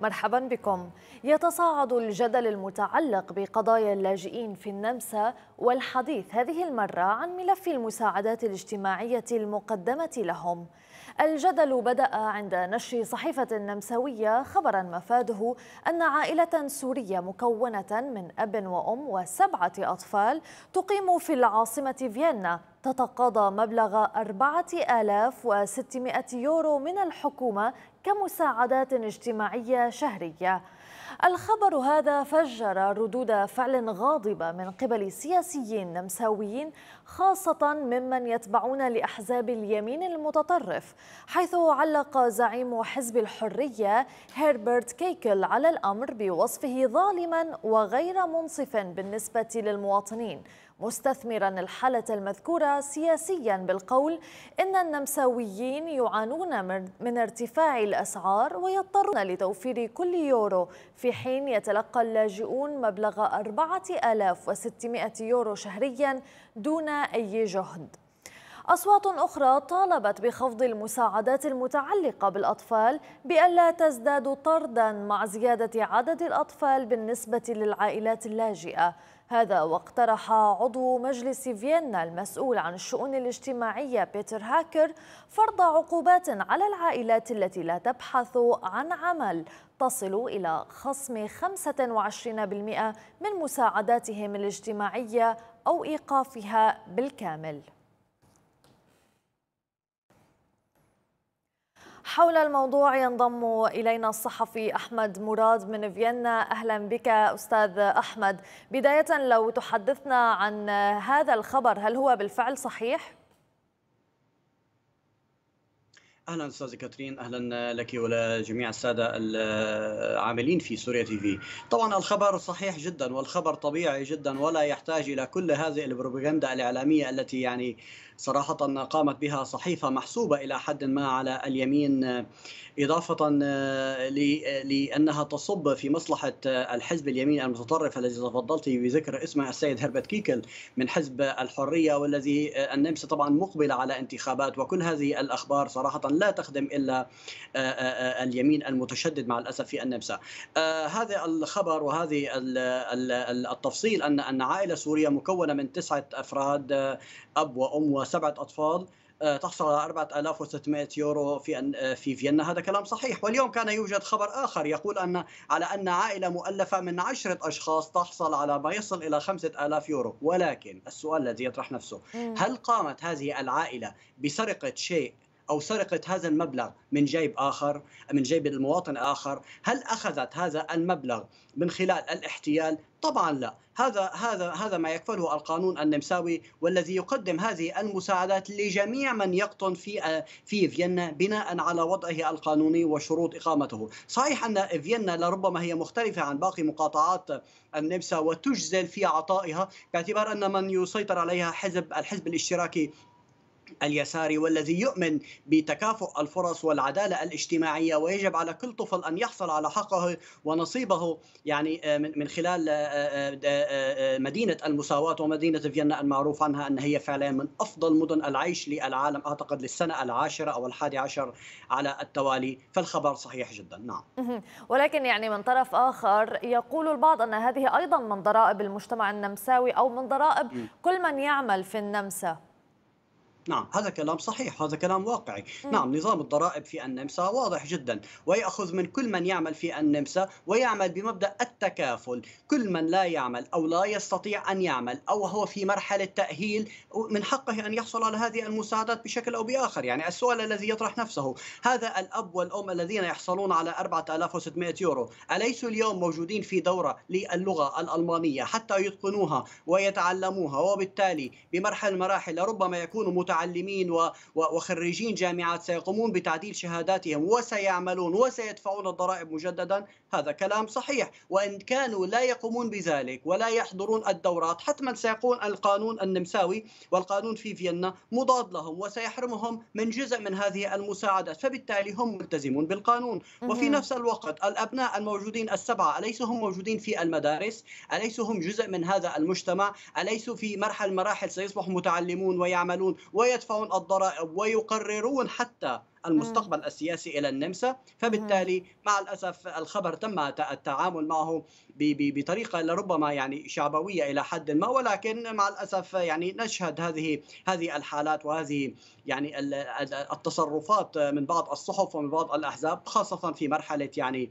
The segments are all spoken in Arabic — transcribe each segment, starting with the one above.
مرحبا بكم يتصاعد الجدل المتعلق بقضايا اللاجئين في النمسا والحديث هذه المرة عن ملف المساعدات الاجتماعية المقدمة لهم الجدل بدأ عند نشر صحيفة نمساوية خبرا مفاده أن عائلة سورية مكونة من أب وأم وسبعة أطفال تقيم في العاصمة فيينا تتقاضى مبلغ 4600 يورو من الحكومة كمساعدات اجتماعية شهرية الخبر هذا فجر ردود فعل غاضبة من قبل سياسيين نمساويين خاصة ممن يتبعون لأحزاب اليمين المتطرف حيث علق زعيم حزب الحرية هيربرت كيكل على الأمر بوصفه ظالما وغير منصف بالنسبة للمواطنين مستثمرا الحالة المذكورة سياسيا بالقول إن النمساويين يعانون من ارتفاع الأسعار ويضطرون لتوفير كل يورو في حين يتلقى اللاجئون مبلغ 4600 يورو شهريا دون أي جهد أصوات أخرى طالبت بخفض المساعدات المتعلقة بالأطفال بألا تزداد طردا مع زيادة عدد الأطفال بالنسبة للعائلات اللاجئة هذا واقترح عضو مجلس فيينا المسؤول عن الشؤون الاجتماعية بيتر هاكر فرض عقوبات على العائلات التي لا تبحث عن عمل تصل إلى خصم 25% من مساعداتهم الاجتماعية أو إيقافها بالكامل حول الموضوع ينضم إلينا الصحفي أحمد مراد من فيينا أهلا بك أستاذ أحمد بداية لو تحدثنا عن هذا الخبر هل هو بالفعل صحيح؟ اهلا استاذه كاترين اهلا لك ولجميع الساده العاملين في سوريا تي في طبعا الخبر صحيح جدا والخبر طبيعي جدا ولا يحتاج الى كل هذه البروباغندا الاعلاميه التي يعني صراحه قامت بها صحيفه محسوبه الى حد ما على اليمين اضافه لانها تصب في مصلحه الحزب اليمين المتطرف الذي تفضلت بذكر اسمه السيد هربت كيكل من حزب الحريه والذي النمسا طبعا مقبله على انتخابات وكل هذه الاخبار صراحه لا تخدم الا آه، آه، آه، اليمين المتشدد مع الاسف في النمسا. هذا الخبر وهذه التفصيل ان ان عائله سوريه مكونه من تسعه افراد اب وام وسبعه اطفال تحصل على 4600 يورو في في فيينا هذا كلام صحيح واليوم كان يوجد خبر اخر يقول ان على ان عائله مؤلفه من عشره اشخاص تحصل على ما يصل الى 5000 يورو ولكن السؤال الذي يطرح نفسه هل قامت هذه العائله بسرقه شيء او سرقت هذا المبلغ من جيب اخر من جيب المواطن اخر هل اخذت هذا المبلغ من خلال الاحتيال طبعا لا هذا هذا هذا ما يكفله القانون النمساوي والذي يقدم هذه المساعدات لجميع من يقطن في في فيينا بناء على وضعه القانوني وشروط اقامته صحيح ان فيينا لربما هي مختلفه عن باقي مقاطعات النمسا وتجزل في عطائها باعتبار ان من يسيطر عليها حزب الحزب الاشتراكي اليساري والذي يؤمن بتكافؤ الفرص والعداله الاجتماعيه ويجب على كل طفل ان يحصل على حقه ونصيبه يعني آه، من خلال آه، آه، مدينه المساواه ومدينه فيينا المعروف عنها ان هي فعلا من افضل مدن العيش للعالم اعتقد للسنه العاشره او الحادي عشر على التوالي فالخبر صحيح جدا نعم ولكن يعني من طرف اخر يقول البعض ان هذه ايضا من ضرائب المجتمع النمساوي او من ضرائب كل من يعمل في النمسا نعم هذا كلام صحيح هذا كلام واقعي نعم نظام الضرائب في النمسا واضح جدا ويأخذ من كل من يعمل في النمسا ويعمل بمبدأ التكافل كل من لا يعمل أو لا يستطيع أن يعمل أو هو في مرحلة تأهيل من حقه أن يحصل على هذه المساعدات بشكل أو بآخر يعني السؤال الذي يطرح نفسه هذا الأب والأم الذين يحصلون على 4600 يورو أليسوا اليوم موجودين في دورة للغة الألمانية حتى يتقنوها ويتعلموها وبالتالي بمرحلة مراحل ربما يكونوا متعلمين وخريجين جامعات سيقومون بتعديل شهاداتهم وسيعملون وسيدفعون الضرائب مجددا هذا كلام صحيح وإن كانوا لا يقومون بذلك ولا يحضرون الدورات حتما سيكون القانون النمساوي والقانون في فيينا مضاد لهم وسيحرمهم من جزء من هذه المساعدات فبالتالي هم ملتزمون بالقانون وفي نفس الوقت الأبناء الموجودين السبعة أليس هم موجودين في المدارس أليس هم جزء من هذا المجتمع أليس في مرحلة مراحل سيصبح متعلمون ويعملون ويدفعون الضرائب ويقررون حتى المستقبل السياسي الى النمسا فبالتالي مع الاسف الخبر تم التعامل معه بطريقه لربما يعني شعبويه الى حد ما ولكن مع الاسف يعني نشهد هذه هذه الحالات وهذه يعني التصرفات من بعض الصحف ومن بعض الاحزاب خاصه في مرحله يعني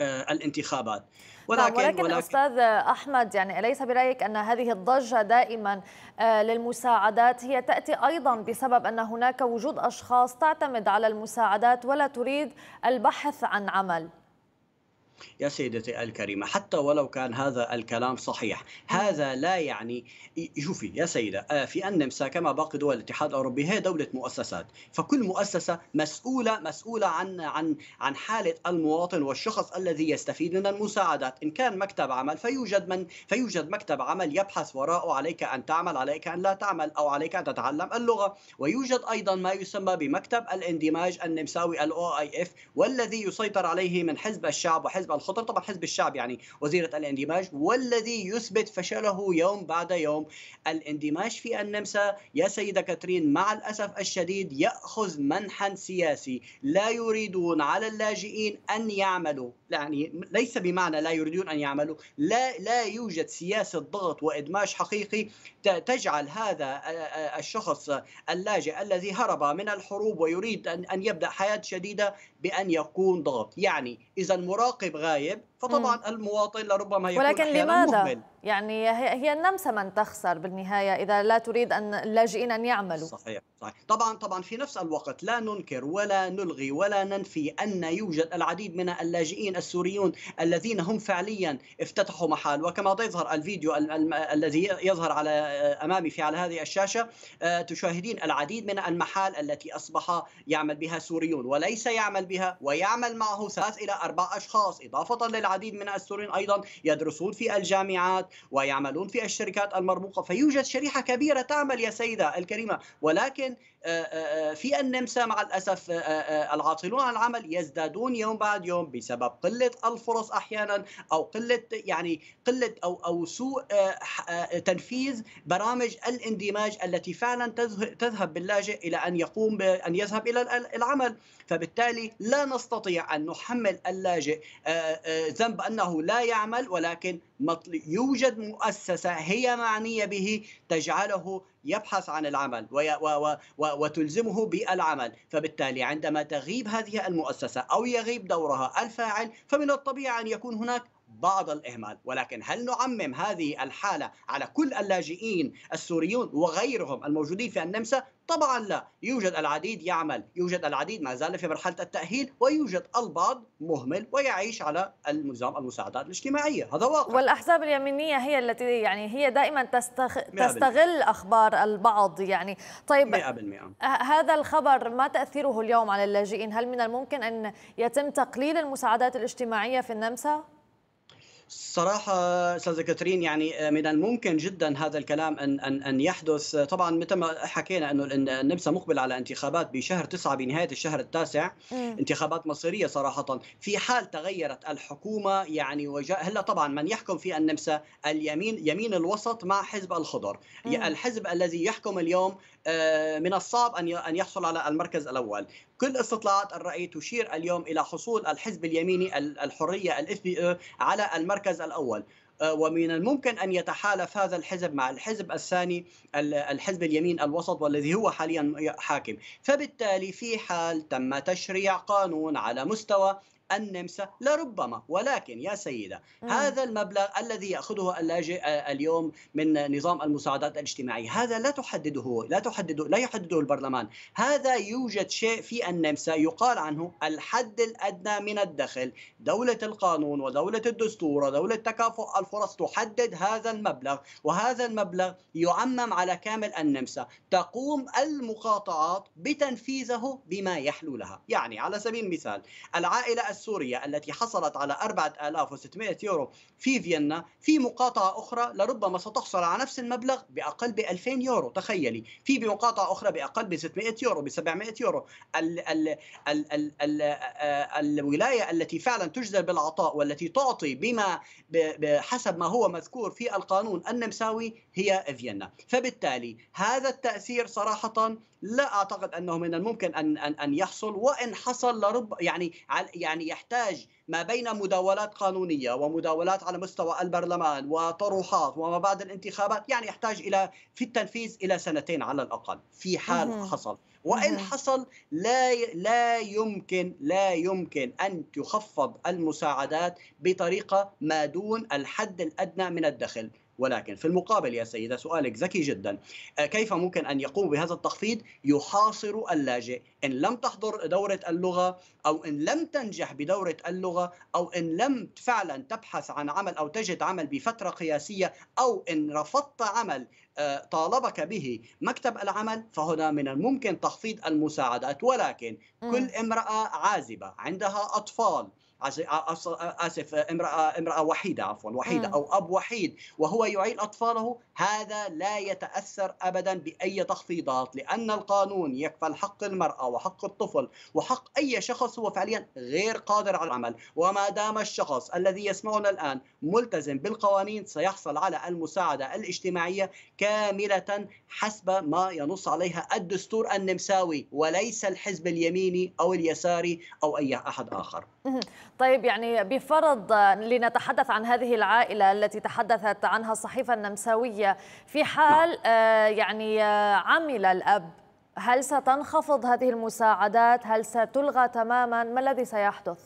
آه، الانتخابات ولكن, ولكن, ولكن أستاذ أحمد يعني أليس برأيك أن هذه الضجة دائما آه، للمساعدات هي تأتي أيضا بسبب أن هناك وجود أشخاص تعتمد على المساعدات ولا تريد البحث عن عمل يا سيدتي الكريمة حتى ولو كان هذا الكلام صحيح هذا لا يعني شوفي يا سيدة آه، في النمسا كما باقي دول الاتحاد الأوروبي هي دولة مؤسسات فكل مؤسسة مسؤولة مسؤولة عن عن عن حالة المواطن والشخص الذي يستفيد من المساعدات إن كان مكتب عمل فيوجد من فيوجد مكتب عمل يبحث وراءه عليك أن تعمل عليك أن لا تعمل أو عليك أن تتعلم اللغة ويوجد أيضا ما يسمى بمكتب الاندماج النمساوي الأو آي إف والذي يسيطر عليه من حزب الشعب وحزب حزب الخضر طبعا حزب الشعب يعني وزيرة الاندماج والذي يثبت فشله يوم بعد يوم الاندماج في النمسا يا سيدة كاترين مع الأسف الشديد يأخذ منحا سياسي لا يريدون على اللاجئين أن يعملوا يعني ليس بمعنى لا يريدون أن يعملوا لا, لا يوجد سياسة ضغط وإدماج حقيقي تجعل هذا الشخص اللاجئ الذي هرب من الحروب ويريد أن يبدأ حياة جديدة بأن يكون ضغط يعني إذا المراقب غايب فطبعا م. المواطن لربما يكون ولكن لماذا؟ مهمل. يعني هي النمسا من تخسر بالنهاية إذا لا تريد أن اللاجئين أن يعملوا صحيح صحيح طبعا طبعا في نفس الوقت لا ننكر ولا نلغي ولا ننفي أن يوجد العديد من اللاجئين السوريون الذين هم فعليا افتتحوا محال وكما يظهر الفيديو الذي يظهر على آه، أمامي في على هذه الشاشة آه، تشاهدين العديد من المحال التي أصبح يعمل بها سوريون وليس يعمل بها ويعمل معه ثلاث إلى أربع أشخاص إضافة للعديد من السوريين أيضا يدرسون في الجامعات ويعملون في الشركات المرموقة فيوجد شريحة كبيرة تعمل يا سيدة الكريمة ولكن آه، آه، آه، في النمسا مع الاسف العاطلون عن العمل يزدادون يوم بعد يوم بسبب قله الفرص احيانا او قله يعني قله او او سوء تنفيذ برامج الاندماج التي فعلا تذهب باللاجئ الى ان يقوم ان يذهب الى العمل فبالتالي لا نستطيع ان نحمل اللاجئ ذنب انه لا يعمل ولكن يوجد مؤسسه هي معنيه به تجعله يبحث عن العمل و و و وتلزمه بالعمل فبالتالي عندما تغيب هذه المؤسسة أو يغيب دورها الفاعل فمن الطبيعي أن يكون هناك بعض الإهمال ولكن هل نعمم هذه الحالة على كل اللاجئين السوريون وغيرهم الموجودين في النمسا طبعا لا يوجد العديد يعمل يوجد العديد ما زال في مرحلة التأهيل ويوجد البعض مهمل ويعيش على المزام المساعدات الاجتماعية هذا واقع والأحزاب اليمينية هي التي يعني هي دائما تستغ... تستغل أخبار البعض يعني طيب 100% هذا الخبر ما تأثيره اليوم على اللاجئين هل من الممكن أن يتم تقليل المساعدات الاجتماعية في النمسا؟ صراحة أستاذة كاترين يعني آه، من الممكن جدا هذا الكلام أن أن أن يحدث طبعا مثل ما حكينا أنه النمسا مقبل على انتخابات بشهر تسعة بنهاية الشهر التاسع انتخابات مصيرية صراحة في حال تغيرت الحكومة يعني وجاء هلا طبعا من يحكم في النمسا اليمين يمين الوسط مع حزب الخضر الحزب الذي يحكم اليوم آه، من الصعب أن أن يحصل على المركز الأول كل استطلاعات الرأي تشير اليوم إلى حصول الحزب اليميني الحرية الاف بي على المركز الأول آه، ومن الممكن ان يتحالف هذا الحزب مع الحزب الثاني الحزب اليمين الوسط والذي هو حاليا حاكم، فبالتالي في حال تم تشريع قانون على مستوى النمسا لربما ولكن يا سيدة هذا المبلغ الذي يأخذه اللاجئ آه، اليوم من نظام المساعدات الاجتماعية هذا لا تحدده لا تحدده لا يحدده البرلمان هذا يوجد شيء في النمسا يقال عنه الحد الأدنى من الدخل دولة القانون ودولة الدستور ودولة تكافؤ الفرص تحدد هذا المبلغ وهذا المبلغ يعمم على كامل النمسا تقوم المقاطعات بتنفيذه بما يحلو لها يعني على سبيل المثال العائلة سوريا التي حصلت على 4600 يورو في فيينا في مقاطعة أخرى لربما ستحصل على نفس المبلغ بأقل ب 2000 يورو تخيلي في مقاطعة أخرى بأقل ب 600 يورو ب 700 يورو ال ال ال ال ال آه، الولاية التي فعلا تجزل بالعطاء والتي تعطي بما حسب ما هو مذكور في القانون النمساوي هي فيينا فبالتالي هذا التأثير صراحة لا أعتقد أنه من الممكن أن أن, أن يحصل وإن حصل لرب يعني يعني يحتاج ما بين مداولات قانونية ومداولات على مستوى البرلمان وطروحات وما بعد الانتخابات يعني يحتاج إلى في التنفيذ إلى سنتين على الأقل في حال حصل وإن حصل لا لا يمكن لا يمكن أن تخفض المساعدات بطريقة ما دون الحد الأدنى من الدخل ولكن في المقابل يا سيدة سؤالك ذكي جدا آه، كيف ممكن أن يقوم بهذا التخفيض يحاصر اللاجئ إن لم تحضر دورة اللغة أو إن لم تنجح بدورة اللغة أو إن لم فعلا تبحث عن عمل أو تجد عمل بفترة قياسية أو إن رفضت عمل آه، طالبك به مكتب العمل فهنا من الممكن تخفيض المساعدات ولكن كل امرأة عازبة عندها أطفال اسف امراه امراه وحيده عفوا وحيده او اب وحيد وهو يعيل اطفاله هذا لا يتاثر ابدا باي تخفيضات لان القانون يكفل حق المراه وحق الطفل وحق اي شخص هو فعليا غير قادر على العمل وما دام الشخص الذي يسمعنا الان ملتزم بالقوانين سيحصل على المساعده الاجتماعيه كامله حسب ما ينص عليها الدستور النمساوي وليس الحزب اليميني او اليساري او اي احد اخر طيب يعني بفرض لنتحدث عن هذه العائلة التي تحدثت عنها الصحيفة النمساوية في نعم. حال آه، يعني آه، عمل الأب هل ستنخفض هذه المساعدات هل ستلغى تماما ما الذي سيحدث؟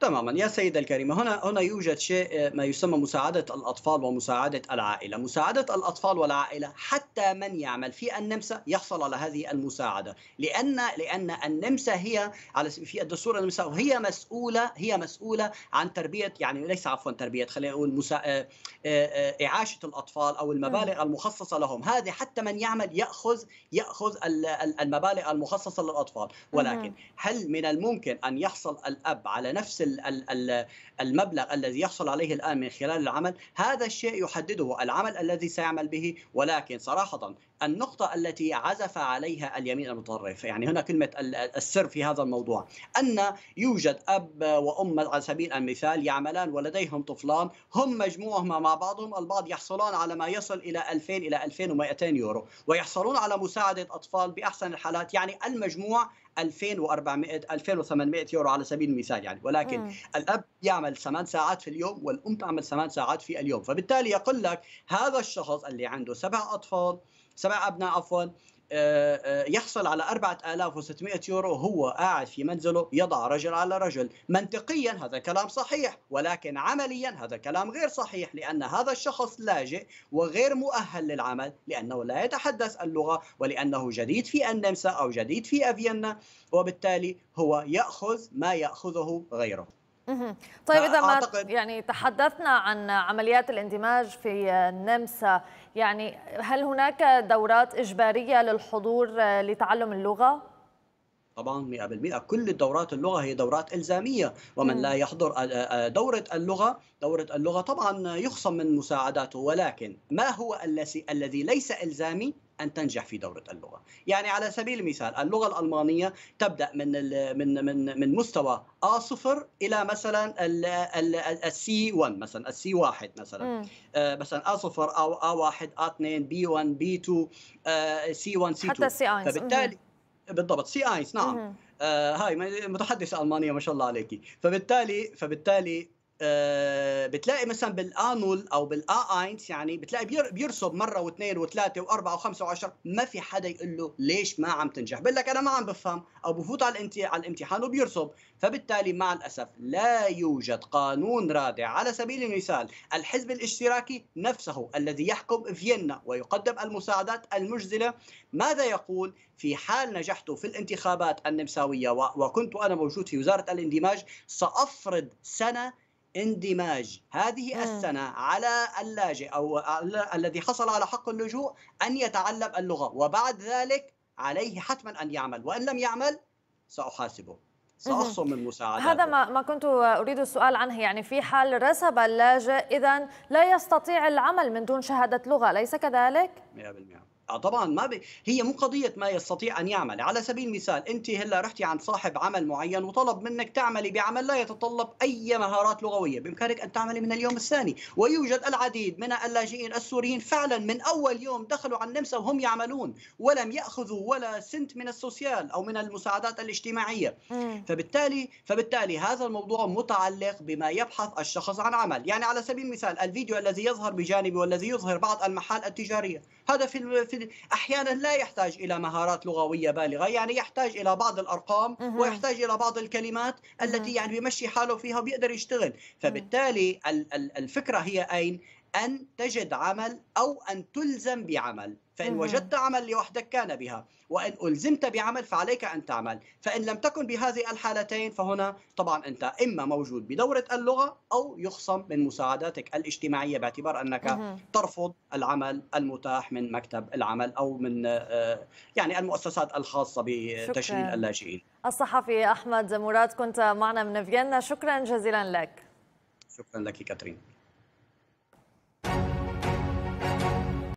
تماما يا سيدة الكريمة هنا هنا يوجد شيء آه، ما يسمى مساعدة الأطفال ومساعدة العائلة مساعدة الأطفال والعائلة حتى من يعمل في النمسا يحصل على هذه المساعدة لأن لأن النمسا هي على في الدستور النمسا هي مسؤولة هي مسؤولة عن تربية يعني ليس عفوا تربية خلينا نقول مسا... آه، آه، إعاشة الأطفال أو المبالغ المخصصة لهم هذه حتى من يعمل يأخذ يأخذ المبالغ المخصصة للأطفال ولكن هل من الممكن أن يحصل الأب على نفس المبلغ الذي يحصل عليه الآن من خلال العمل هذا الشيء يحدده العمل الذي سيعمل به ولكن صراحة النقطة التي عزف عليها اليمين المتطرف يعني هنا كلمة السر في هذا الموضوع أن يوجد أب وأم على سبيل المثال يعملان ولديهم طفلان هم مجموعهما مع بعضهم البعض يحصلان على ما يصل إلى 2000 إلى 2200 يورو ويحصلون على مساعدة أطفال بأحسن الحالات يعني المجموع 2400 2800 يورو على سبيل المثال يعني ولكن م. الاب يعمل 8 ساعات في اليوم والام تعمل 8 ساعات في اليوم فبالتالي يقول لك هذا الشخص اللي عنده سبع اطفال سبع ابناء عفوا آه، آه، يحصل على 4600 يورو هو قاعد في منزله يضع رجل على رجل منطقيا هذا كلام صحيح ولكن عمليا هذا كلام غير صحيح لأن هذا الشخص لاجئ وغير مؤهل للعمل لأنه لا يتحدث اللغة ولأنه جديد في النمسا أو جديد في أفيينا وبالتالي هو يأخذ ما يأخذه غيره طيب اذا ما يعني تحدثنا عن عمليات الاندماج في النمسا يعني هل هناك دورات اجباريه للحضور لتعلم اللغه؟ طبعا 100% كل دورات اللغه هي دورات الزاميه ومن م. لا يحضر دوره اللغه دوره اللغه طبعا يخصم من مساعداته ولكن ما هو الذي الذي ليس الزامي ان تنجح في دوره اللغه يعني على سبيل المثال اللغه الالمانيه تبدا من من من من مستوى A0 الى مثلا السي 1 مثلا السي 1 مثلا آه، مثلا A0 او A1 A2 B1 B2 2 C1 C2 حتى c 1 فبالتالي بالضبط سي اينس نعم آه هاي متحدثه المانيه ما شاء الله عليكي فبالتالي فبالتالي آه، بتلاقي مثلا بالانول او بالآينس يعني بتلاقي بيرسب مره واثنين وثلاثه واربعه وخمسه وعشر ما في حدا يقول له ليش ما عم تنجح بقول لك انا ما عم بفهم او بفوت على الامتحان وبيرسب فبالتالي مع الاسف لا يوجد قانون رادع على سبيل المثال الحزب الاشتراكي نفسه الذي يحكم فيينا ويقدم المساعدات المجزله ماذا يقول في حال نجحت في الانتخابات النمساويه وكنت انا موجود في وزاره الاندماج سافرض سنه اندماج هذه آه. السنة على اللاجئ أو الذي حصل على حق اللجوء أن يتعلم اللغة وبعد ذلك عليه حتما أن يعمل وإن لم يعمل سأحاسبه سأخصم من مساعدته هذا ما ما كنت أريد السؤال عنه يعني في حال رسب اللاجئ إذا لا يستطيع العمل من دون شهادة لغة أليس كذلك؟ 100% آه، طبعا ما ب... هي مو قضيه ما يستطيع ان يعمل على سبيل المثال انت هلا رحتي عند صاحب عمل معين وطلب منك تعملي بعمل لا يتطلب اي مهارات لغويه بامكانك ان تعملي من اليوم الثاني ويوجد العديد من اللاجئين السوريين فعلا من اول يوم دخلوا على النمسا وهم يعملون ولم ياخذوا ولا سنت من السوسيال او من المساعدات الاجتماعيه فبالتالي فبالتالي هذا الموضوع متعلق بما يبحث الشخص عن عمل يعني على سبيل المثال الفيديو الذي يظهر بجانبي والذي يظهر بعض المحال التجاريه هذا في المبتدئ احيانا لا يحتاج الى مهارات لغويه بالغه يعني يحتاج الى بعض الارقام ويحتاج الى بعض الكلمات التي يعني بيمشي حاله فيها وبيقدر يشتغل فبالتالي الفكره هي اين أن تجد عمل أو أن تلزم بعمل فإن وجدت عمل لوحدك كان بها وإن ألزمت بعمل فعليك أن تعمل فإن لم تكن بهذه الحالتين فهنا طبعا أنت إما موجود بدورة اللغة أو يخصم من مساعداتك الاجتماعية باعتبار أنك ترفض العمل المتاح من مكتب العمل أو من آه، يعني المؤسسات الخاصة بتشغيل اللاجئين الصحفي أحمد مراد كنت معنا من فيينا شكرا جزيلا لك شكرا لك كاترين